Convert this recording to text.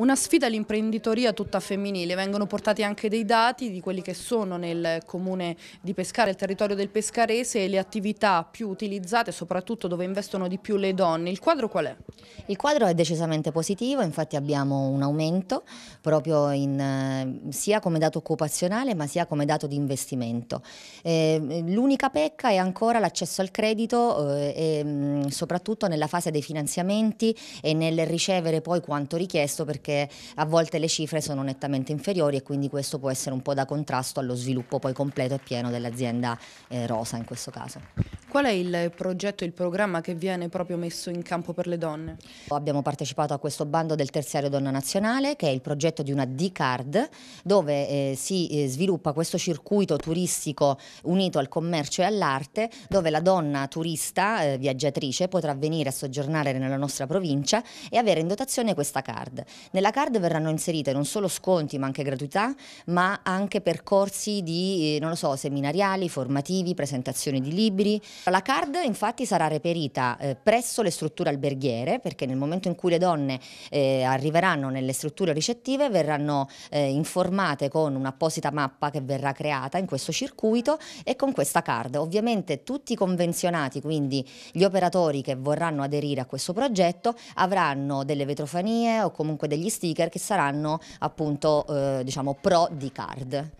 Una sfida all'imprenditoria tutta femminile, vengono portati anche dei dati di quelli che sono nel comune di Pescara, il territorio del Pescarese e le attività più utilizzate, soprattutto dove investono di più le donne. Il quadro qual è? Il quadro è decisamente positivo, infatti abbiamo un aumento proprio in, eh, sia come dato occupazionale ma sia come dato di investimento. Eh, L'unica pecca è ancora l'accesso al credito eh, e, mm, soprattutto nella fase dei finanziamenti e nel ricevere poi quanto richiesto perché a volte le cifre sono nettamente inferiori e quindi questo può essere un po' da contrasto allo sviluppo poi completo e pieno dell'azienda eh, Rosa in questo caso. Qual è il progetto, il programma che viene proprio messo in campo per le donne? Abbiamo partecipato a questo bando del terziario donna nazionale che è il progetto di una D-Card dove eh, si eh, sviluppa questo circuito turistico unito al commercio e all'arte dove la donna turista, eh, viaggiatrice, potrà venire a soggiornare nella nostra provincia e avere in dotazione questa card. Nella card verranno inserite non solo sconti ma anche gratuità ma anche percorsi di, eh, non lo so, seminariali, formativi, presentazioni di libri, la card infatti sarà reperita eh, presso le strutture alberghiere perché nel momento in cui le donne eh, arriveranno nelle strutture ricettive verranno eh, informate con un'apposita mappa che verrà creata in questo circuito e con questa card. Ovviamente tutti i convenzionati, quindi gli operatori che vorranno aderire a questo progetto avranno delle vetrofanie o comunque degli sticker che saranno appunto eh, diciamo pro di card.